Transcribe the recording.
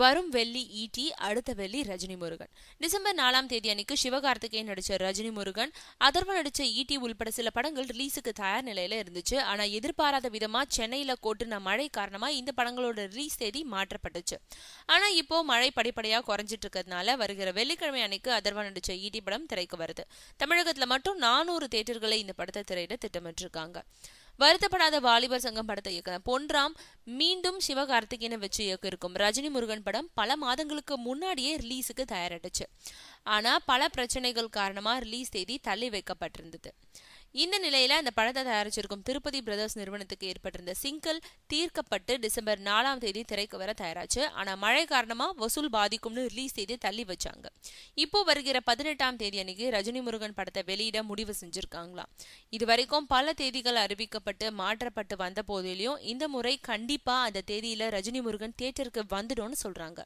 வரும் வெள்ளி ஈடி அடுத்த வெள்ளி ரஜினி முருகன் டிசம்பர் நாலாம் தேதி அன்னைக்கு சிவகார்த்திகேயன் நடிச்ச ரஜினி முருகன் அதர்வ நடிச்ச ஈடி உள்பட சில படங்கள் ரிலீஸுக்கு தயார் நிலையில இருந்துச்சு ஆனா எதிர்பாராத விதமா சென்னையில கோட்டுன மழை காரணமா இந்த படங்களோட ரிலீஸ் தேதி மாற்றப்பட்டுச்சு ஆனா இப்போ மழை படிப்படியா குறைஞ்சிட்டு இருக்கிறதுனால வருகிற வெள்ளிக்கிழமை அன்னைக்கு அதர்வ நடிச்ச ஈடி படம் திரைக்கு வருது தமிழகத்துல மட்டும் நானூறு தேட்டர்களை இந்த படத்தை திரையிட திட்டமிட்டிருக்காங்க வருத்தப்படாத வாலிபர் சங்கம் படத்தை இயக்க பொன்ராம் மீண்டும் சிவகார்த்திகேயனை வச்சு இயக்க இருக்கும் ரஜினி முருகன் படம் பல மாதங்களுக்கு முன்னாடியே ரிலீஸுக்கு தயாரிட்டுச்சு ஆனால் பல பிரச்சனைகள் காரணமாக ரிலீஸ் தேதி தள்ளி வைக்கப்பட்டிருந்தது இந்த நிலையில அந்த படத்தை தயாரிச்சிருக்கும் திருப்பதி பிரதர்ஸ் நிறுவனத்துக்கு ஏற்பட்டிருந்த சிங்கல் தீர்க்கப்பட்டு டிசம்பர் நாலாம் தேதி திரைக்கு வர தயாராச்சு ஆனா மழை காரணமா வசூல் பாதிக்கும்னு ரிலீஸ் செய்து தள்ளி வச்சாங்க இப்போ வருகிற பதினெட்டாம் தேதி அன்னைக்கு ரஜினி முருகன் படத்தை வெளியிட முடிவு செஞ்சிருக்காங்களாம் இது வரைக்கும் பல தேதிகள் அறிவிக்கப்பட்டு மாற்றப்பட்டு வந்த போதிலையும் இந்த முறை கண்டிப்பா அந்த தேதியில ரஜினி முருகன் தியேட்டருக்கு வந்துடும் சொல்றாங்க